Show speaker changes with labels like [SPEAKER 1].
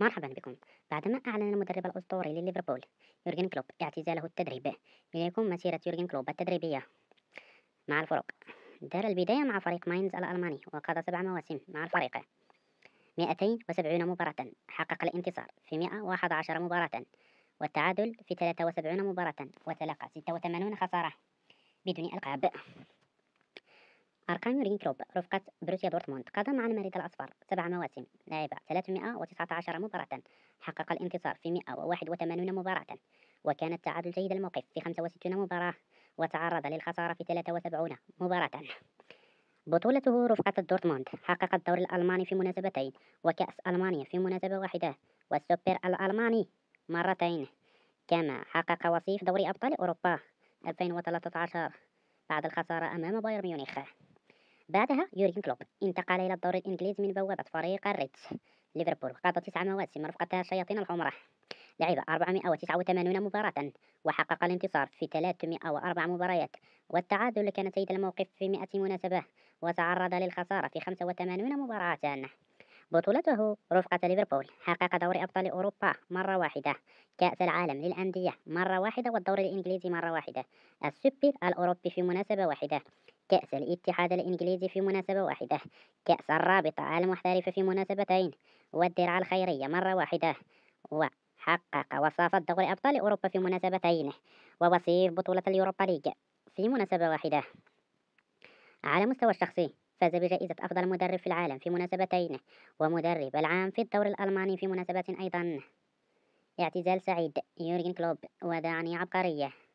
[SPEAKER 1] مرحبا بكم بعدما أعلن المدرب الأسطوري لليفربول يورجن كلوب اعتزاله التدريب ليكون مسيرة يورجن كلوب التدريبية مع الفرق دار البداية مع فريق ماينز الألماني وقضى سبع مواسم مع الفريق 270 مباراة حقق الانتصار في 111 مباراة والتعادل في 73 مباراة وتلقى 86 خسارة بدون ألقاب أركان رين كلوب رفقة بروسيا دورتموند قدم عن مريض الأصفر سبع مواسم لعب 319 مباراة حقق الانتصار في 181 مباراة وكان التعادل جيد الموقف في 65 مباراة وتعرض للخسارة في 73 مباراة بطولته رفقة دورتموند حقق الدور الألماني في مناسبتين وكأس ألمانيا في مناسبة واحدة والسوبر الألماني مرتين كما حقق وصيف دوري أبطال أوروبا 2013 بعد الخسارة أمام بايرن ميونخ بعدها يورجن كلوب انتقل إلى الدوري الإنجليزي من بوابة فريق الريتس ليفربول قاد تسع مواسم رفقتها الشياطين الحمراء لعب 489 مباراة وحقق الانتصار في 304 مباريات والتعادل كان سيد الموقف في 100 مناسبة وتعرض للخسارة في 85 مباراة بطولته رفقة ليفربول حقق دوري أبطال أوروبا مرة واحدة كأس العالم للأندية مرة واحدة والدوري الإنجليزي مرة واحدة السوبر الأوروبي في مناسبة واحدة كأس الاتحاد الإنجليزي في مناسبة واحدة كأس الرابطة المحترفة في مناسبتين والدرع الخيرية مرة واحدة وحقق وصافة دوري أبطال أوروبا في مناسبتين ووصيف بطولة اليوروبا ليج في مناسبة واحدة على مستوى الشخصي فاز بجائزة أفضل مدرب في العالم في مناسبتين ومدرب العام في الدوري الألماني في مناسبة أيضا اعتزال سعيد يورجن كلوب وداعني عبقرية